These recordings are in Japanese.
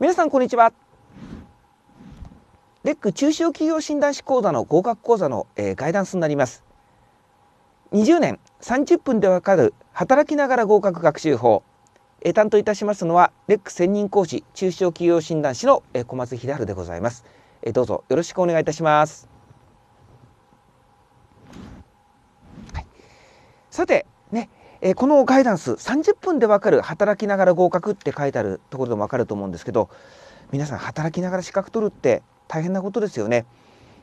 皆さんこんにちはレック中小企業診断士講座の合格講座の、えー、ガイダンスになります20年30分でわかる働きながら合格学習法、えー、担当いたしますのはレック専任講師中小企業診断士の、えー、小松秀春でございます、えどうぞよろしくお願いいたします、さてえー、このガイダンス30分でわかる働きながら合格って書いてあるところでもわかると思うんですけど皆さん働きながら資格取るって大変なことですよね。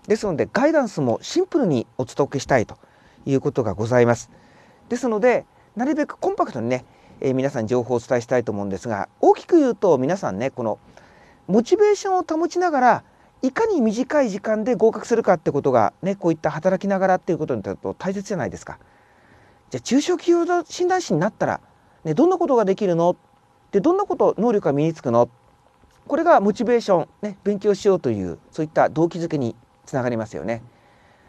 ですのでガイダンスもシンプルにお届けしたいということがございます。ですのでなるべくコンパクトにね、えー、皆さん情報をお伝えしたいと思うんですが大きく言うと皆さんねこのモチベーションを保ちながらいかに短い時間で合格するかってことがねこういった働きながらっていうことにとると大切じゃないですか。じゃあ中小企業診断士になったら、ね、どんなことができるのでどんなこと能力が身につくのこれがモチベーション、ね、勉強しようというそういった動機づけにつながりますよね。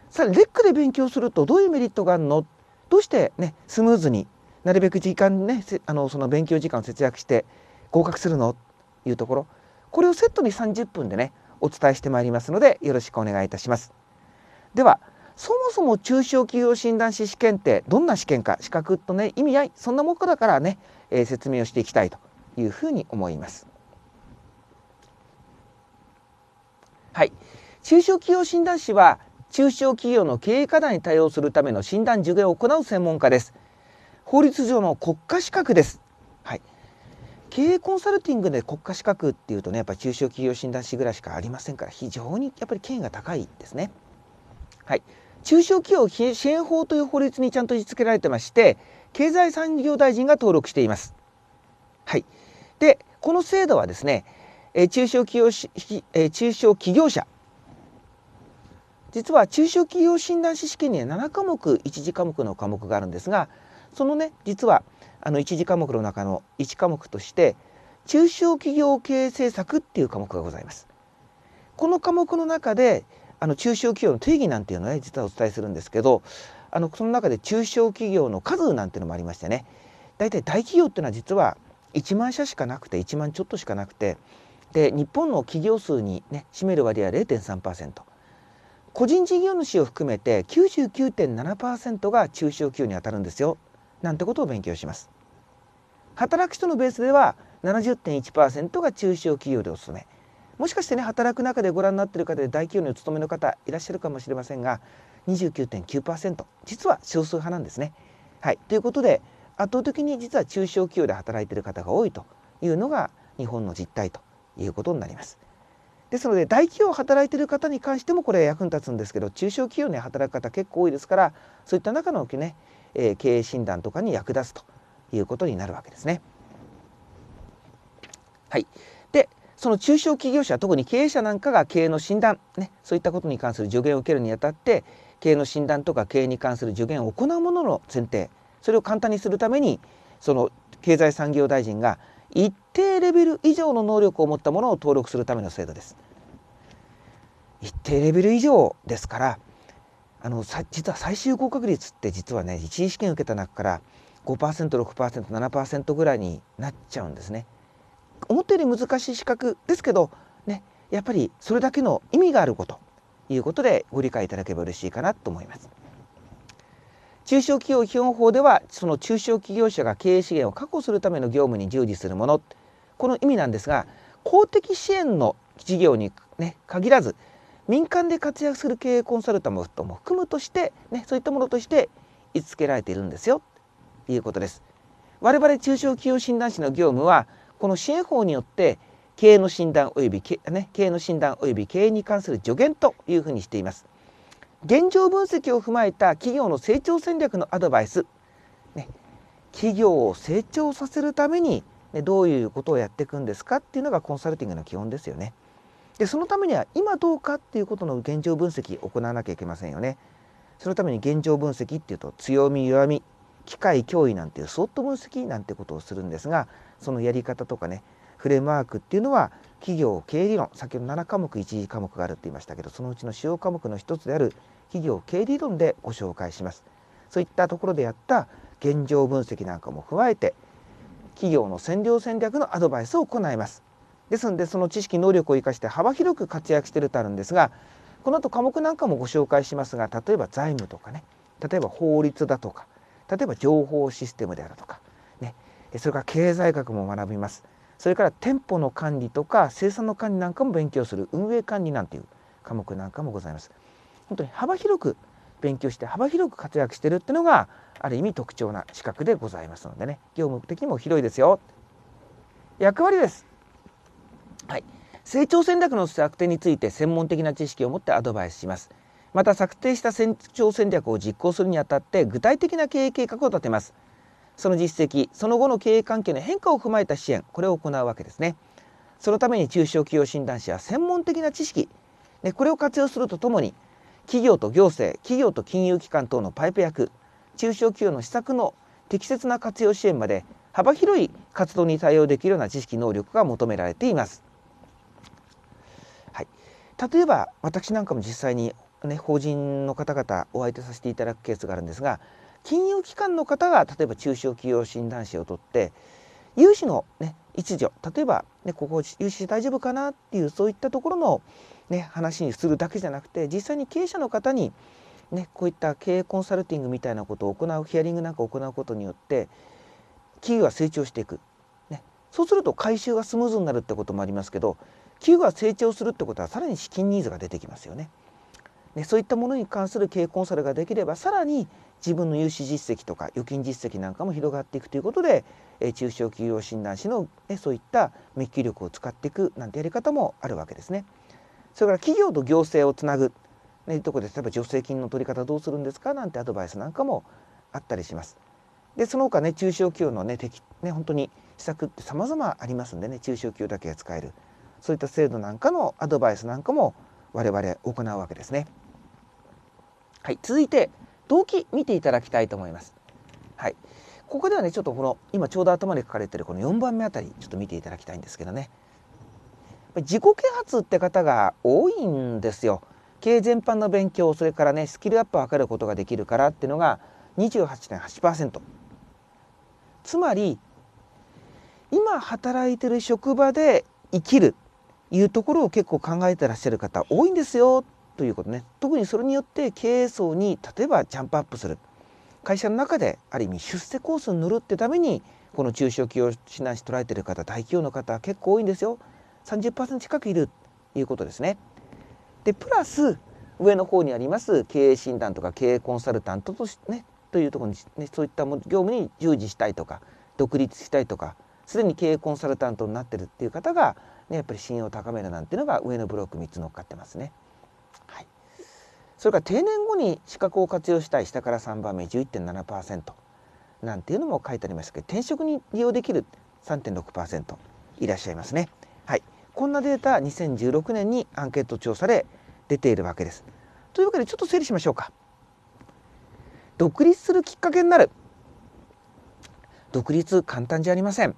さあレックで勉強するとどういうメリットがあるのどうして、ね、スムーズになるべく時間ねあのその勉強時間を節約して合格するのというところこれをセットに30分でねお伝えしてまいりますのでよろしくお願いいたします。ではそもそも中小企業診断士試験ってどんな試験か資格とね意味合いそんなもんだからね、えー、説明をしていきたいというふうに思います。はい、中小企業診断士は中小企業の経営課題に対応するための診断受験を行う専門家です。法律上の国家資格です。はい。経営コンサルティングで国家資格っていうとね、やっぱ中小企業診断士ぐらいしかありませんから、非常にやっぱり権威が高いですね。はい。中小企業支援法という法律にちゃんと位置付けられてまして経済産業大臣が登録しています。はい、でこの制度はですね、え中小企業し、え中小企業者実は中小企業診断士試験には7科目1次科目の科目があるんですがそのね実はあの1次科目の中の1科目として中小企業経営政策っていう科目がございます。この科目の中であの中小企業の定義なんていうのは、ね、実はお伝えするんですけどあのその中で中小企業の数なんていうのもありましてね大体大企業っていうのは実は1万社しかなくて1万ちょっとしかなくてで日本の企業数に、ね、占める割合は0.3%個人事業主を含めて99.7%が中小企業にあたるんですよなんてことを勉強します。働く人のベースでは70.1%が中小企業でお勤めもしかしてね働く中でご覧になっている方で大企業にお勤めの方いらっしゃるかもしれませんが29.9%実は少数派なんですね。はい、ということで圧倒的に実は中小企業で働いている方が多いというのが日本の実態ということになります。ですので大企業を働いている方に関してもこれ役に立つんですけど中小企業に働く方結構多いですからそういった中の、ねえー、経営診断とかに役立つということになるわけですね。はい、その中小企業者特に経営者なんかが経営の診断、ね、そういったことに関する助言を受けるにあたって経営の診断とか経営に関する助言を行うものの前提それを簡単にするためにその経済産業大臣が一定レベル以上の能力を持ったものを登録するための制度です。一定レベル以上ですからあの実は最終合格率って実はね一次試験受けた中から 5%6%7% ぐらいになっちゃうんですね。思ったより難しい資格ですけど、ね、やっぱりそれだけの意味があるこということでご理解いただければ嬉しいかなと思います。中小企業基本法ではその中小企業者が経営資源を確保するための業務に従事するものこの意味なんですが公的支援の事業に、ね、限らず民間で活躍する経営コンサルタントも含むとして、ね、そういったものとして位置づけられているんですよということです。我々中小企業診断士の業務はこの支援法によって経営の診断及び経,、ね、経営の診断及び経営に関する助言というふうにしています。現状分析を踏まえた企業の成長戦略のアドバイス、ね、企業を成長させるために、ね、どういうことをやっていくんですかっていうのがコンサルティングの基本ですよね。でそのためには今どうかっていうことの現状分析を行わなきゃいけませんよね。そのために現状分析っていうと強み弱み機械脅威なんていうソフト分析なんてことをするんですがそのやり方とかねフレームワークっていうのは企業経営理論先ほど7科目1次科目があるって言いましたけどそのうちの主要科目の一つである企業経営理論でご紹介します。そういったところでやった現状分析なんかも加えて企業の占領戦略のアドバイスを行います。ですのでその知識能力を生かして幅広く活躍してるとあるんですがこの後科目なんかもご紹介しますが例えば財務とかね例えば法律だとか例えば情報システムであるとか、ね、それから経済学も学びますそれから店舗の管理とか生産の管理なんかも勉強する運営管理なんていう科目なんかもございます。本当に幅広く勉強して幅広く活躍してるってのがある意味特徴な資格でございますのでね業務的にも広いですよ。役割です。はい、成長戦略の策定について専門的な知識を持ってアドバイスします。また策定した成長戦略を実行するにあたって具体的な経営計画を立てますその実績その後の経営環境の変化を踏まえた支援これを行うわけですねそのために中小企業診断士は専門的な知識でこれを活用するとともに企業と行政企業と金融機関等のパイプ役中小企業の施策の適切な活用支援まで幅広い活動に対応できるような知識能力が求められています、はい、例えば私なんかも実際にね、法人の方々お相手させていただくケースがあるんですが金融機関の方が例えば中小企業診断士を取って融資の、ね、一助例えば、ね、ここ融資大丈夫かなっていうそういったところの、ね、話にするだけじゃなくて実際に経営者の方に、ね、こういった経営コンサルティングみたいなことを行うヒアリングなんかを行うことによって企業は成長していく、ね、そうすると回収がスムーズになるってこともありますけど企業が成長するってことはさらに資金ニーズが出てきますよね。ね、そういったものに関する経営コンサルができればさらに自分の融資実績とか預金実績なんかも広がっていくということで、え中小企業診断士の、ね、そういった見聞き力を使っていくなんてやり方もあるわけですね。それから企業と行政をつなぐ、ね、とこで例えば助成金の取り方どうするんですかなんてアドバイスなんかもあったりします。でその他ね中小企業のね適ね本当に施策って様々ありますんでね中小企業だけが使えるそういった制度なんかのアドバイスなんかも我々行うわけですね。はい、続いて動機見ていただきたいと思います。はい、ここではねちょっとこの今ちょうど頭に書かれてるこの4番目あたりちょっと見ていただきたいんですけどね自己啓発って方が多いんですよ。経営全般の勉強それからねスキルアップを図ることができるからっていうのが28.8%つまり今働いてる職場で生きるいうところを結構考えてらっしゃる方多いんですよということね特にそれによって経営層に例えばジャンプアップする会社の中である意味出世コースに乗るってためにこの中小企業指南し捉えてる方大企業の方結構多いんですよ30%近くいるということですね。でプラス上の方にあります経営診断とか経営コンサルタントとして、ね、というところに、ね、そういった業務に従事したいとか独立したいとかすでに経営コンサルタントになってるっていう方が、ね、やっぱり信用を高めるなんていうのが上のブロック3つ乗っかってますね。それから定年後に資格を活用したい下から3番目11.7%なんていうのも書いてありますけど転職に利用できる3.6%いらっしゃいますね。はい、こんなデータ2016年にアンケート調査で出ているわけです。というわけでちょっと整理しましょうか。独立するきっかけになる独立簡単じゃありません。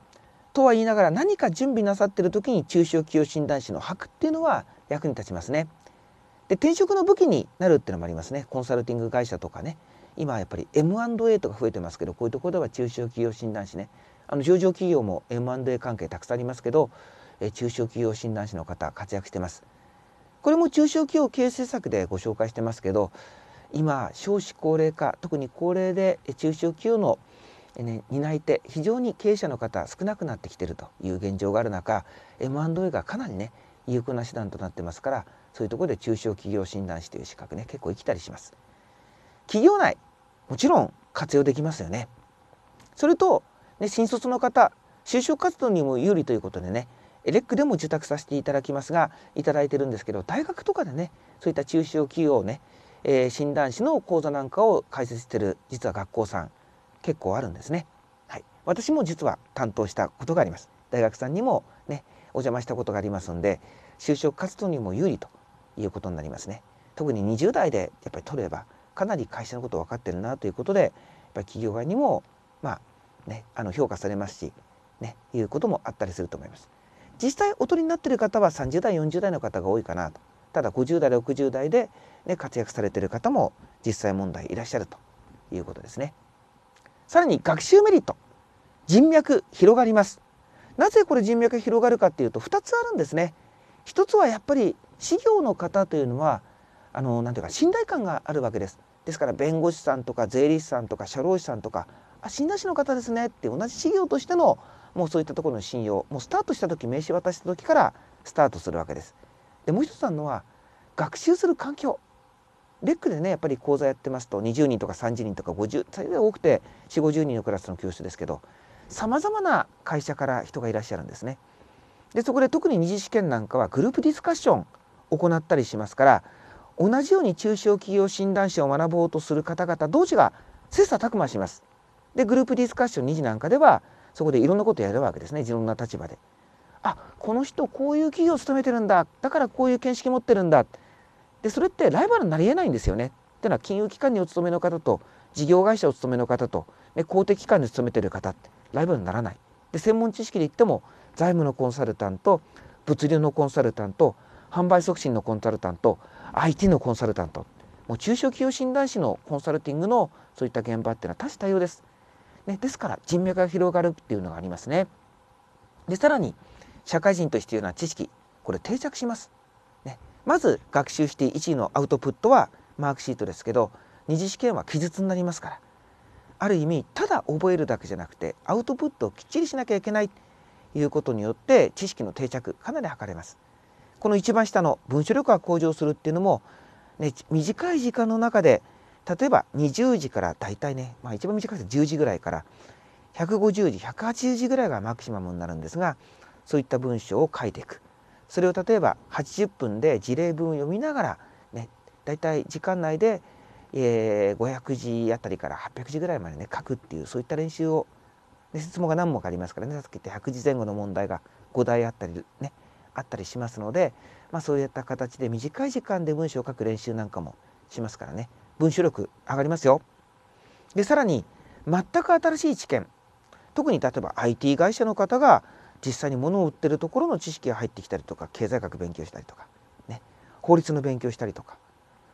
とは言いながら何か準備なさっている時に中小企業診断士の箔っていうのは役に立ちますね。で転職の武器になるっていうのもありますねコンサルティング会社とかね今やっぱり M&A とか増えてますけどこういうところでは中小企業診断士ねあの上場企業も M&A 関係たくさんありますけど、え中小企業診断士の方活躍してますこれも中小企業経営政策でご紹介してますけど今少子高齢化特に高齢で中小企業の、ね、担い手非常に経営者の方少なくなってきてるという現状がある中 M&A がかなりね有効な手段となってますからそういうところで中小企業診断士という資格ね結構生きたりします。企業内もちろん活用できますよね。それと、ね、新卒の方就職活動にも有利ということでねエレックでも受託させていただきますがいただいてるんですけど大学とかでねそういった中小企業ね、えー、診断士の講座なんかを開設してる実は学校さん結構あるんですね。はい、私も実は担当したことがあります。大学さんにもねお邪魔したことがありますんで就職活動にも有利ということになりますね。特に20代でやっぱり取ればかなり会社のこと分かってるなということでやっぱり企業側にもまあねあの評価されますしねいうこともあったりすると思います。実際お取りになっている方は30代40代の方が多いかなとただ50代60代で、ね、活躍されてる方も実際問題いらっしゃるということですね。さらに学習メリット人脈広がりますなぜこれ人脈広がるかっていうと2つあるんですね。一つはやっぱり司業の方というのはあのなんていうか信頼感があるわけです。ですから弁護士さんとか税理士さんとか社労士さんとかあ信頼士の方ですねって同じ事業としてのもうそういったところの信用もうスタートした時名刺渡した時からスタートするわけです。でもう一つあるのは学習する環境レックでねやっぱり講座やってますと20人とか30人とか50それで多くて4 5 0人のクラスの教室ですけどさまざまな会社から人がいらっしゃるんですね。でそこで特に二次試験なんかはグループディスカッション行ったりしますから同じように中小企業診断士を学ぼうとする方々同士が切磋琢磨します。でグループディスカッション2次なんかではそこでいろんなことやるわけですねいろんな立場で。あこの人こういう企業を務めてるんだだからこういう見識持ってるんだでそれってライバルになりえないんですよねっていうのは金融機関にお勤めの方と事業会社お勤めの方と、ね、公的機関に勤めてる方ってライバルにならないで専門知識で言っても財務のコンサルタント物流のコンサルタント販売促進のコンサルタント IT のコンサルタントもう中小企業診断士のコンサルティングのそういった現場っていうのは多種多様です。ね、ですから人脈が広がるっていうのがありますね。でさらに社会人としていうような知識これ定着します。ね、まず学習して1位のアウトプットはマークシートですけど二次試験は記述になりますからある意味ただ覚えるだけじゃなくてアウトプットをきっちりしなきゃいけないということによって知識の定着かなり図れます。この一番下の文書力が向上するっていうのも、ね、短い時間の中で例えば20時から大体ね、まあ、一番短いで10時ぐらいから150時180時ぐらいがマキシマムになるんですがそういった文章を書いていくそれを例えば80分で事例文を読みながら、ね、大体時間内で、えー、500字あたりから800字ぐらいまでね書くっていうそういった練習を、質問が何問かありますからねさっき言って100字前後の問題が5台あったりねあったりしますので、まあ、そういった形で短い時間で文章を書く練習なんかもしますからね文章力上がりますよ。でさらに全く新しい知見特に例えば IT 会社の方が実際に物を売ってるところの知識が入ってきたりとか経済学勉強したりとか、ね、法律の勉強したりとか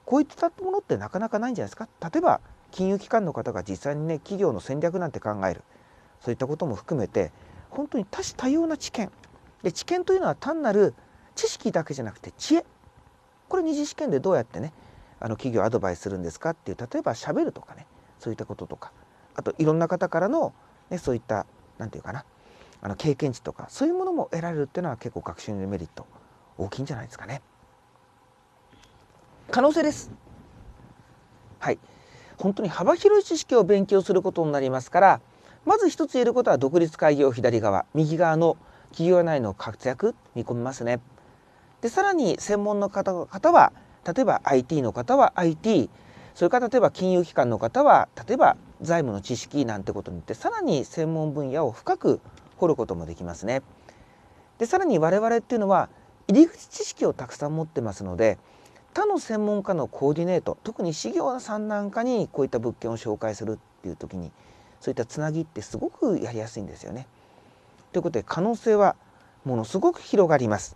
こういったものってなかなかないんじゃないですか例えば金融機関の方が実際にね企業の戦略なんて考えるそういったことも含めて本当に多種多様な知見で知見というのは単なる知識だけじゃなくて知恵これ二次試験でどうやってねあの企業アドバイスするんですかっていう例えばしゃべるとかねそういったこととかあといろんな方からの、ね、そういった何て言うかなあの経験値とかそういうものも得られるっていうのは結構学習のメリット大きいんじゃないですかね。可能性です。はい本当に幅広い知識を勉強することになりますからまず一つ言えることは独立会議を左側右側の企業内の活躍見込みますね。でさらに専門の方は例えば IT の方は IT それから例えば金融機関の方は例えば財務の知識なんてことによってさらに専門分野を深く掘ることもできますね。でさらに我々っていうのは入り口知識をたくさん持ってますので他の専門家のコーディネート特に資業さんなんかにこういった物件を紹介するっていう時にそういったつなぎってすごくやりやすいんですよね。ということで可能性はものすごく広がります。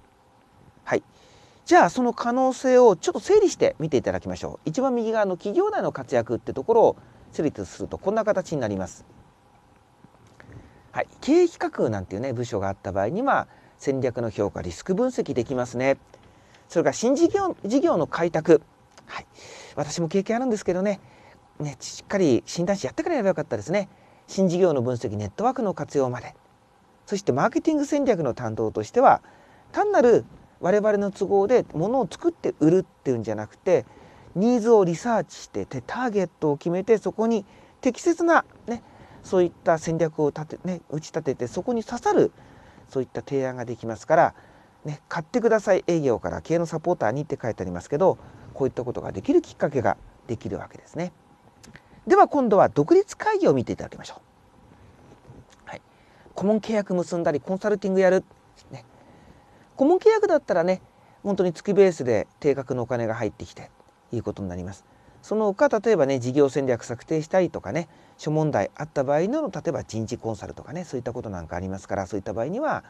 はい、じゃあその可能性をちょっと整理して見ていただきましょう。一番右側の企業内の活躍ってところを整理するとこんな形になります。はい、経営企画なんていうね部署があった場合には戦略の評価リスク分析できますね。それから新事業事業の開拓、はい、私も経験あるんですけどねねしっかり診断士やってからやればよかったですね。新事業の分析ネットワークの活用までそしてマーケティング戦略の担当としては単なる我々の都合で物を作って売るっていうんじゃなくてニーズをリサーチしててターゲットを決めてそこに適切な、ね、そういった戦略を立て、ね、打ち立ててそこに刺さるそういった提案ができますから、ね、買ってください営業から経営のサポーターにって書いてありますけどこういったことができるきっかけができるわけですね。では今度は独立会議を見ていただきましょう。顧問契約結んだりコンサルティングやる、ね、顧問契約だったらね本当に月ベースで定額のお金が入ってきていうことになります。その他例えばね事業戦略策定したりとかね諸問題あった場合の例えば人事コンサルとかねそういったことなんかありますからそういった場合には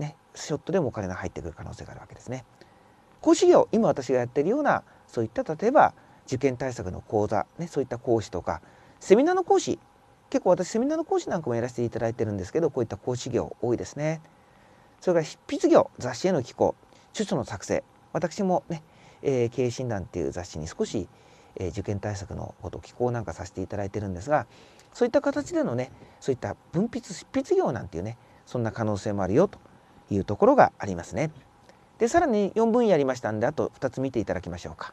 ねショットでもお金が入ってくる可能性があるわけですね。講師業今私がやってるようなそういった例えば受験対策の講座、ね、そういった講師とかセミナーの講師結構私セミナーの講師なんかもやらせていただいてるんですけどこういった講師業多いですねそれから執筆業雑誌への寄稿著書の作成私もね、えー、経営診断っていう雑誌に少し、えー、受験対策のこと寄稿なんかさせていただいてるんですがそういった形でのねそういった分筆執筆業なんていうねそんな可能性もあるよというところがありますね。でさらに4分やりましたんであと2つ見ていただきましょうか。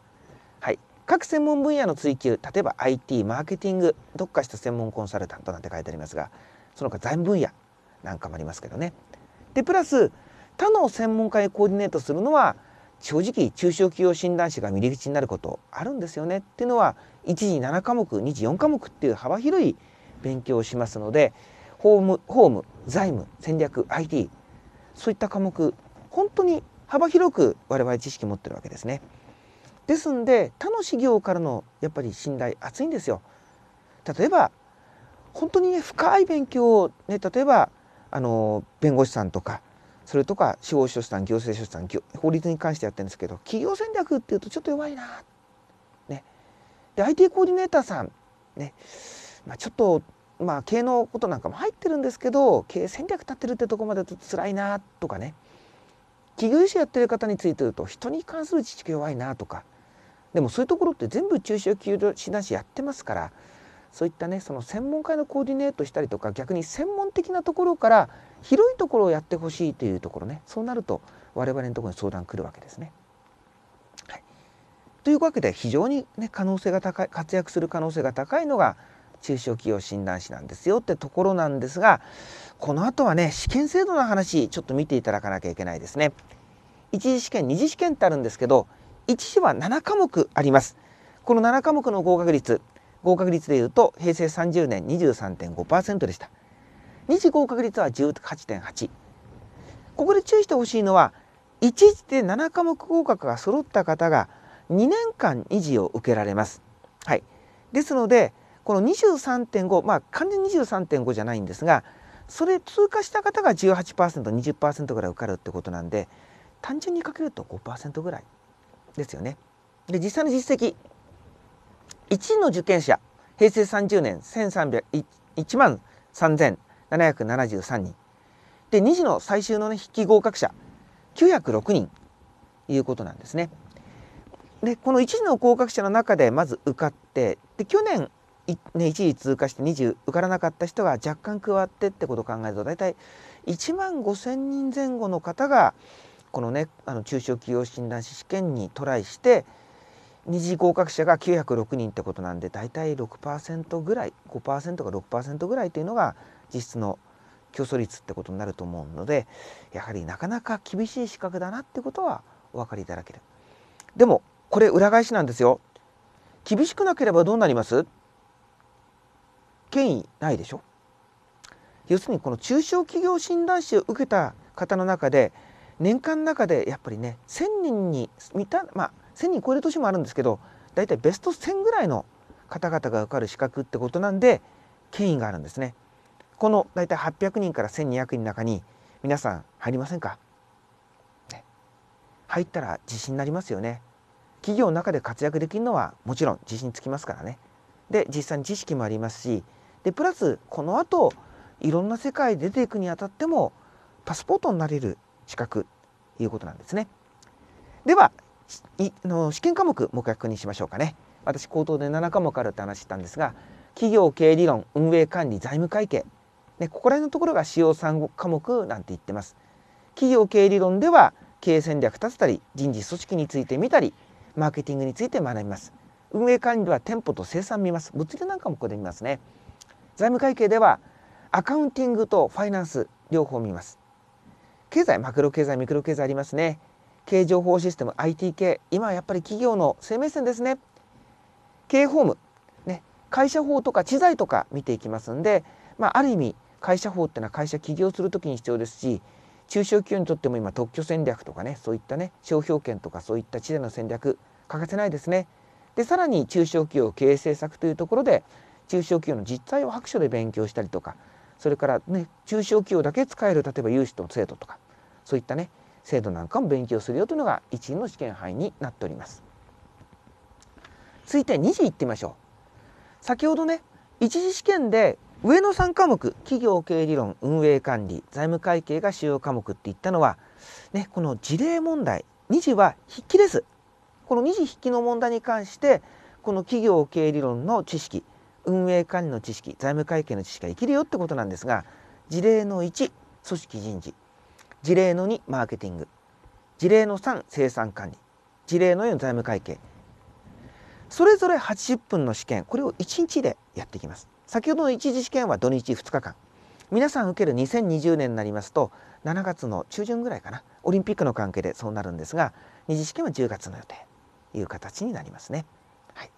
各専門分野の追求例えば IT マーケティング特化した専門コンサルタントなんて書いてありますがその他財務分野なんかもありますけどね。でプラス他の専門家にコーディネートするのは正直中小企業診断士が入り口になることあるんですよねっていうのは1時7科目2時4科目っていう幅広い勉強をしますので法務法財務戦略 IT そういった科目本当に幅広く我々知識持ってるわけですね。ですんで他の事業からのやっぱり信頼厚いんですよ。例えば本当にね深い勉強を、ね、例えばあの弁護士さんとかそれとか司法書士さん行政書士さん法律に関してやってるんですけど企業戦略っていうとちょっと弱いな。ね、で IT コーディネーターさん、ねまあ、ちょっとまあ、経営のことなんかも入ってるんですけど経営戦略立ってるってとこまでと辛いなとかね企業医師やってる方についてると人に関する知識弱いなとかでもそういうところって全部中小企業診断士やってますからそういったねその専門家のコーディネートしたりとか逆に専門的なところから広いところをやってほしいというところねそうなると我々のところに相談来るわけですね。はい、というわけで非常に、ね、可能性が高い活躍する可能性が高いのが中小企業診断士なんですよってところなんですがこの後はね試験制度の話ちょっと見ていただかなきゃいけないですね。一次試験二次試験ってあるんですけど1試は7科目あります。この7科目の合格率、合格率でいうと平成30年23.5%でした。2次合格率は18.8。ここで注意してほしいのは、1次で7科目合格が揃った方が2年間2次を受けられます。はい。ですので、この23.5、まあ完全に23.5じゃないんですが、それ通過した方が 18%20% ぐらい受かるってことなんで単純にかけると5%ぐらいですよね。で実際の実績1位の受験者平成30年1万3773人で2次の最終の、ね、筆記合格者906人ということなんですね。でこの1次の合格者の中でまず受かってで去年ね、1次通過して20受からなかった人が若干加わってってことを考えると大体1万5,000人前後の方がこのねあの中小企業診断士試験にトライして二次合格者が906人ってことなんで大体6%ぐらい5%か6%ぐらいというのが実質の競争率ってことになると思うのでやはりなかなか厳しい資格だなってことはお分かりいただける。でもこれ裏返しなんですよ。厳しくなければどうなります権威ないでしょ要するにこの中小企業診断士を受けた方の中で年間の中でやっぱりね1,000人に満たまあ1,000人超える年もあるんですけどだいたいベスト1,000ぐらいの方々が受かる資格ってことなんで権威があるんですね。この大体800人から1200人の中に皆さん入りませんか、ね、入ったら自信になりますよね。企業の中で活躍できるのはもちろん自信つきますからね。で実際に知識もありますしでプラスこの後いろんな世界出ていくにあたってもパスポートになれる資格ということなんですね。ではの試験科目もう一回確認しましょうかね。私口頭で7科目あるって話したんですが企業経営理論運営管理財務会計、ね、ここら辺のところが主要3科目なんて言ってます。企業経営理論では経営戦略立てたり人事組織について見たりマーケティングについて学びます。運営管理では店舗と生産見ます。物流なんかもここで見ますね。財務会計ではアカウンティングとファイナンス両方見ます。経済マクロ経済ミクロ経済ありますね経営情報システム IT 系今はやっぱり企業の生命線ですね経営法務、ね、会社法とか知財とか見ていきますんで、まあ、ある意味会社法っていうのは会社起業する時に必要ですし中小企業にとっても今特許戦略とかねそういったね商標権とかそういった知財の戦略欠かせないですね。でさらに中小企業経営政策というところで中小企業の実態を白書で勉強したりとかそれからね中小企業だけ使える例えば融資の制度とかそういったね制度なんかも勉強するよというのが一員の試験範囲になっております。続いて2次いってみましょう。先ほどね一次試験で上の3科目企業経営理論運営管理財務会計が主要科目って言ったのは、ね、この事例問題2次は筆記です。この2次筆記の問題に関してこの企業経営理論の知識運営管理の知識財務会計の知識が生きるよってことなんですが事例の1組織人事事例の2マーケティング事例の3生産管理事例の4財務会計それぞれ80分の試験これを1日でやっていきます先ほどの一次試験は土日2日間皆さん受ける2020年になりますと7月の中旬ぐらいかなオリンピックの関係でそうなるんですが2次試験は10月の予定という形になりますね。はい、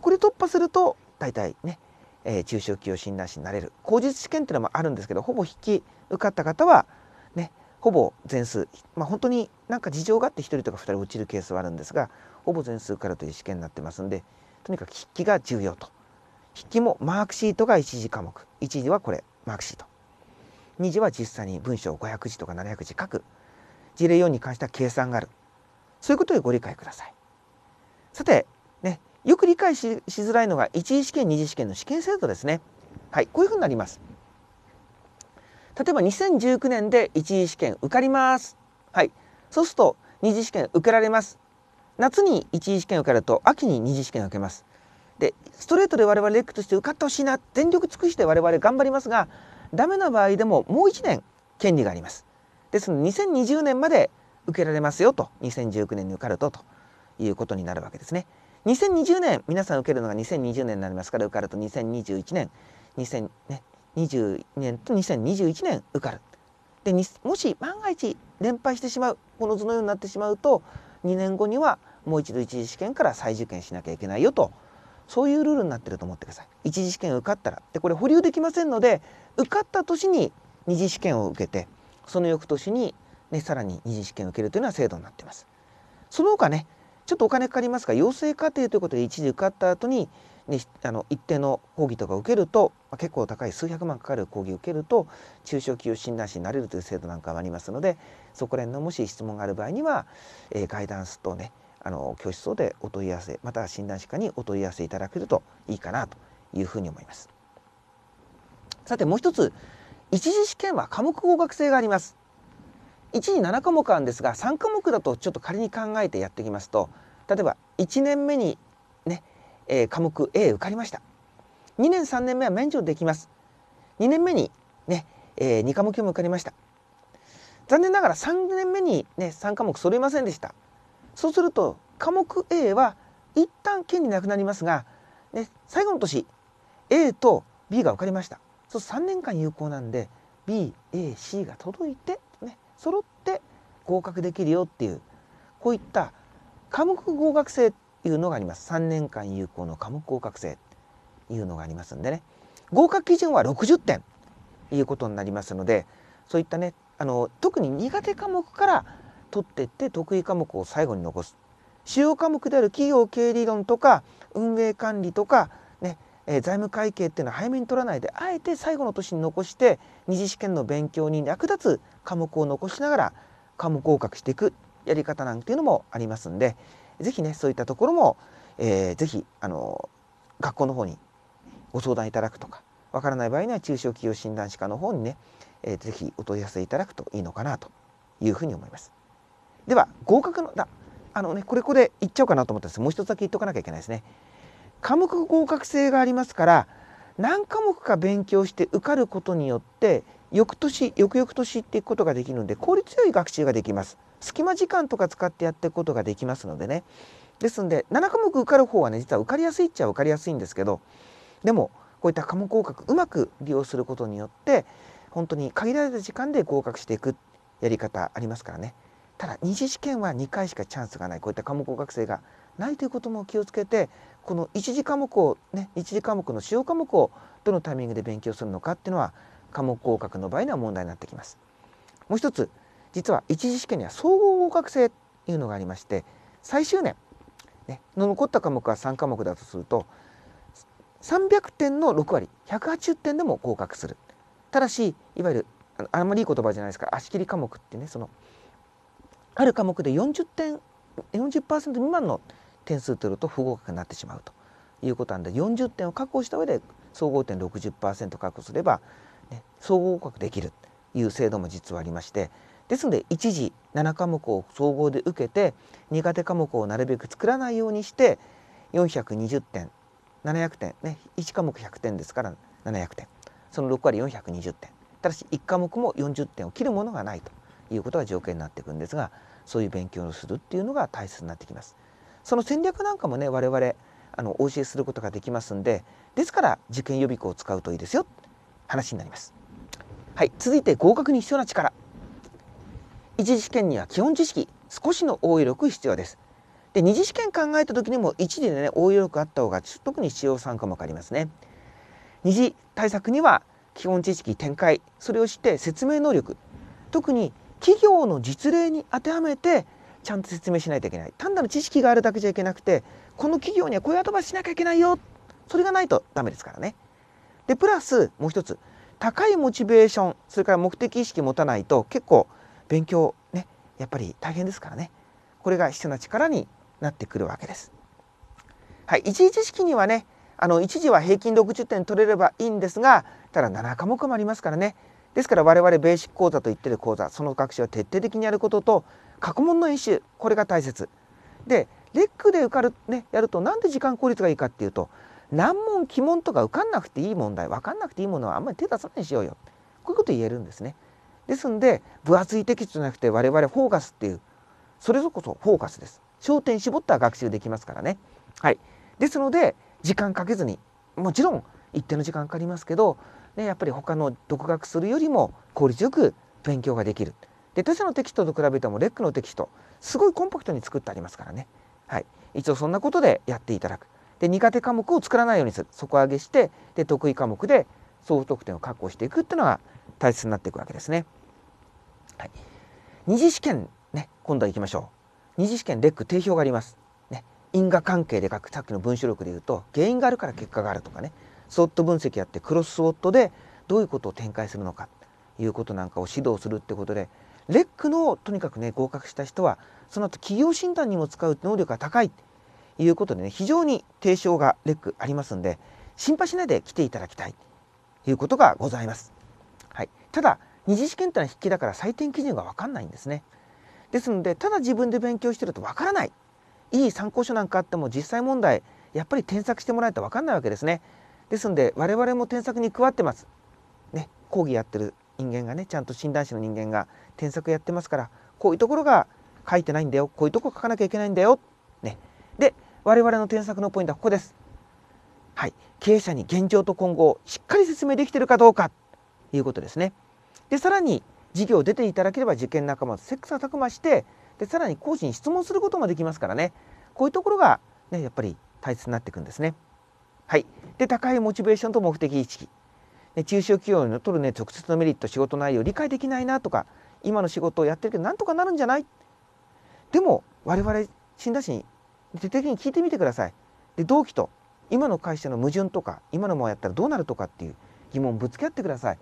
これ突破すると大体ね、えー、中小企業診断士になれる口述試験っていうのもあるんですけどほぼ筆記受かった方はねほぼ全数まあ本当になんか事情があって1人とか2人落ちるケースはあるんですがほぼ全数からという試験になってますんでとにかく筆記が重要と筆記もマークシートが一次科目1次はこれマークシート2次は実際に文章を500字とか700字書く事例4に関しては計算があるそういうことでご理解くださいさてよく理解ししづらいのが1次試験2次試験の試験制度ですね。はい、こういうふうになります。例えば2019年で1次試験受かります。はい、そうすると2次試験受けられます。夏に1次試験受かると秋に2次試験受けます。でストレートで我々レックとして受かってほしいな全力尽くして我々頑張りますがダメな場合でももう1年権利があります。ですので2020年まで受けられますよと2019年に受かるとということになるわけですね。2020年、皆さん受けるのが2020年になりますから、受かると2021年、2022年と2021年受かる。で、もし万が一連敗してしまう、この図のようになってしまうと、2年後にはもう一度一次試験から再受験しなきゃいけないよと、そういうルールになってると思ってください。一次試験受かったら。で、これ保留できませんので、受かった年に二次試験を受けて、その翌年に、ね、さらに二次試験を受けるというのは制度になっています。その他ね、ちょっとお金かかりますが養成課程ということで一時受かった後ににあの一定の講義とか受けると、まあ、結構高い数百万かかる講義受けると中小企業診断士になれるという制度なんかもありますのでそこら辺のもし質問がある場合には、えー、ガイダンスとねあの教室等でお問い合わせまたは診断士課にお問い合わせいただけるといいかなというふうに思います。さてもう一つ一次試験は科目合格制があります。1に7科目あるんですが3科目だとちょっと仮に考えてやっていきますと例えば1年目にね、えー、科目 A 受かりました2年3年目は免除できます2年目にね、えー、2科目も受かりました残念ながら3年目にね3科目揃いませんでしたそうすると科目 A は一旦県になくなりますが、ね、最後の年 A と B が受かりましたそう3年間有効なんで BAC が届いて揃って合格できるよっていうこういった科目合格制っていうのがあります3年間有効の科目合格制というのがありますんでね合格基準は60点いうことになりますのでそういったねあの特に苦手科目から取っていって得意科目を最後に残す主要科目である企業経営理論とか運営管理とかえー、財務会計っていうのは早めに取らないであえて最後の年に残して二次試験の勉強に役立つ科目を残しながら科目合格していくやり方なんていうのもありますんで是非ねそういったところも、え是非あの学校の方にご相談いただくとかわからない場合には中小企業診断士課の方にね、えー、お問い合わせいただくといいのかなというふうに思います。では合格のだあのねこれこれ言っちゃおうかなと思ったんですもう一つだけ言っとかなきゃいけないですね。科目合格性がありますから何科目か勉強して受かることによって翌年翌々年っていくことができるので効率よい学習ができます隙間時間とか使ってやっていくことができますのでねですんで7科目受かる方はね実は受かりやすいっちゃ受かりやすいんですけどでもこういった科目合格うまく利用することによって本当に限られた時間で合格していくやり方ありますからねただ二次試験は2回しかチャンスがないこういった科目合格性がないということも気をつけてこの一次科目をね一次科目の主要科目をどのタイミングで勉強するのかっていうのは科目合格の場合には問題になってきます。もう一つ実は一次試験には総合合格性というのがありまして最終年、ね、の残った科目は3科目だとすると300点の6割180点でも合格するただしいわゆるあんまりいい言葉じゃないですか足切り科目ってねそのある科目で40点40%未満の点数取ると不合格になってしまうということなんで40点を確保した上で総合点60%確保すれば、ね、総合合格できるという制度も実はありましてですので一時7科目を総合で受けて苦手科目をなるべく作らないようにして420点700点ね1科目100点ですから700点その6割420点ただし1科目も40点を切るものがないということが条件になっていくんですがそういう勉強をするっていうのが大切になってきます。その戦略なんかもね我々あのお教えすることができますんでですから受験予備校を使うといいですよ話になります。はい、続いて合格に必要な力一次試験には基本知識少しの応用力必要です。で二次試験考えた時にも一次でね応用力あった方が特に使用参加もわかりますね。二次対策には基本知識展開それを知って説明能力特に企業の実例に当てはめてちゃんと説明しないといけない単なる知識があるだけじゃいけなくてこの企業にはこういうアドバイスしなきゃいけないよそれがないとダメですからねでプラスもう一つ高いモチベーションそれから目的意識持たないと結構勉強ねやっぱり大変ですからねこれが必要な力になってくるわけです。はい、一時知識にはねあの一時は平均60点取れればいいんですがただ7科目もありますからねですから我々ベーシック講座と言ってる講座その学習を徹底的にやることと過去問の演習これが大切でレックで受かるねやるとなんで時間効率がいいかっていうと難問鬼問とか受かんなくていい問題分かんなくていいものはあんまり手出さないしようよこういうこと言えるんですね。ですんで分厚いテキストじゃなくて我々フォーカスっていうそれぞこそフォーカスです。焦点絞った学習できますからね。はい、ですので時間かけずにもちろん一定の時間かかりますけど、ね、やっぱり他の独学するよりも効率よく勉強ができる。で他社のテキストと比べてもレックのテキストすごいコンパクトに作ってありますからね、はい、一応そんなことでやっていただくで苦手科目を作らないようにする底上げしてで得意科目で総得点を確保していくっていうのが大切になっていくわけですね。はい、二次試験ね今度はいきましょう。二次試験レック定評があります。ね、因果関係で書くさっきの文章力でいうと原因があるから結果があるとかねスウォット分析やってクロススウォットでどういうことを展開するのかということなんかを指導するってことでレックのとにかくね合格した人はその後企業診断にも使う能力が高いということでね非常に低唱がレックありますんで心配しないで来ていただきたいということがございます。はい、ただ二次試験というのは筆記だから採点基準が分かんないんですね。ですのでただ自分で勉強してると分からないいい参考書なんかあっても実際問題やっぱり添削してもらえたら分かんないわけですね。ですので我々も添削に加わってます。ね、講義やってる人間がねちゃんと診断士の人間が添削やってますからこういうところが書いてないんだよこういうとこ書かなきゃいけないんだよ。ね、で我々の添削のポイントはここです。はい、経営者に現状と今後しっかり説明できてるかどうかということですね。でさらに事業を出ていただければ受験仲間とセックスはたくましてでさらに講師に質問することもできますからねこういうところが、ね、やっぱり大切になっていくんですね。はい、で高いモチベーションと目的意識中小企業の取る、ね、直接のメリット仕事内容理解できないなとか今の仕事をやってるけどなんとかなるんじゃないでも我々診断士に徹底的に聞いてみてください。で同期と今の会社の矛盾とか今のもやったらどうなるとかっていう疑問ぶつけ合ってください。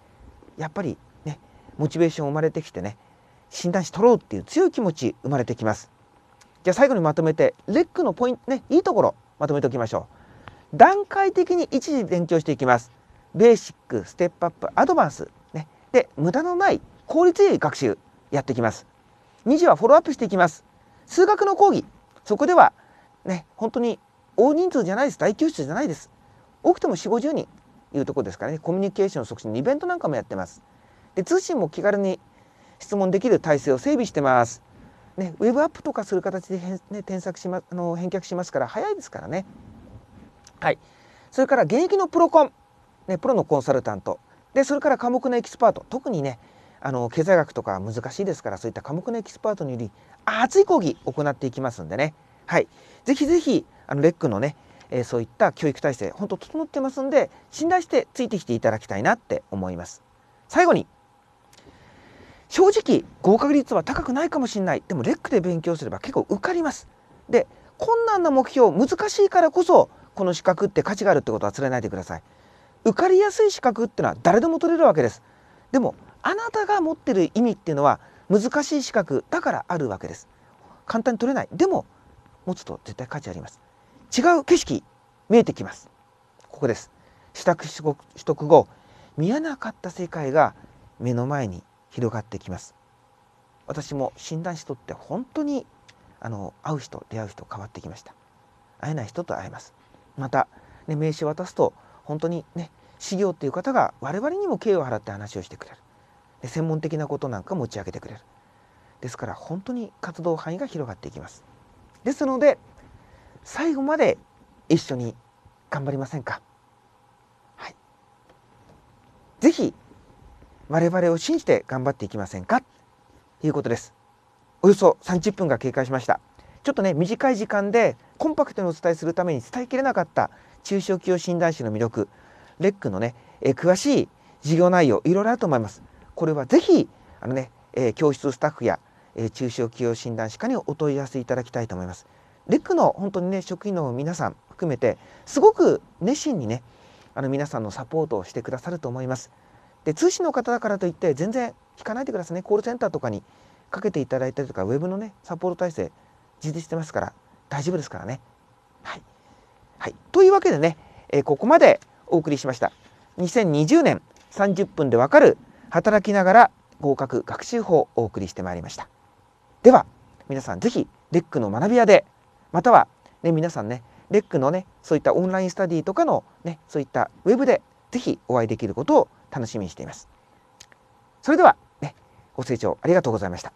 やっぱりねモチベーション生まれてきてね診断士取ろうっていう強い気持ち生まれてきます。じゃあ最後にまとめてレックのポイントねいいところまとめておきましょう。段階的に一時勉強していきます。ベーシックステップアップアドバンス、ね、で無駄のない効率よい学習やっていきます2次はフォローアップしていきます数学の講義そこではね本当に大人数じゃないです大教室じゃないです多くても4 5 0人いうとこですからねコミュニケーション促進のイベントなんかもやってますで通信も気軽に質問できる体制を整備してますね、ウェブアップとかする形で返,、ね、添削しまあの返却しますから早いですからね。はい、それから現役のプロコンね、プロのコンサルタントでそれから科目のエキスパート特にねあの経済学とか難しいですからそういった科目のエキスパートにより熱い講義を行っていきますんでね、はい、ぜひぜひあのレックのね、えー、そういった教育体制本当整ってますんで信頼してついてきていただきたいなって思います。最後に正直合格率は高くないかもしれないでもレックで勉強すれば結構受かります。で困難な目標難しいからこそこの資格って価値があるってことは忘れないでください。受かりやすい資格っていうのは誰でも取れるわけですでもあなたが持ってる意味っていうのは難しい資格だからあるわけです簡単に取れないでも持つと絶対価値あります違う景色見えてきますここです資格取得後見えなかった世界が目の前に広がってきます私も診断士とって本当にあの会う人出会う人変わってきました会えない人と会えますまた、ね、名刺渡すと本当にね修行っていう方が我々にも敬意を払って話をしてくれるで専門的なことなんか持ち上げてくれるですから本当に活動範囲が広がっていきますですので最後まで一緒に頑張りませんかはい是非我々を信じて頑張っていきませんかということですおよそ30分が経過しましたちょっとね短い時間でコンパクトにお伝えするために伝えきれなかった中小企業診断士の魅力レックのね、え詳しい事業内容いろいろあると思います。これはぜひあのね、え教室スタッフや、え中小企業診断士課にお問い合わせいただきたいと思います。レックの本当にね職員の皆さん含めてすごく熱心にねあの皆さんのサポートをしてくださると思います。で通信の方だからといって全然引かないでくださいねコールセンターとかにかけていただいたりとかウェブのねサポート体制自立してますから大丈夫ですからね。はい、はい、というわけでね、えここまでお送りしました。2020年30分でわかる働きながら合格学習法をお送りしてまいりました。では皆さん是非レックの学び屋でまたは、ね、皆さんねレックのねそういったオンラインスタディとかのねそういったウェブで是非お会いできることを楽しみにしています。それでは、ね、ご清聴ありがとうございました。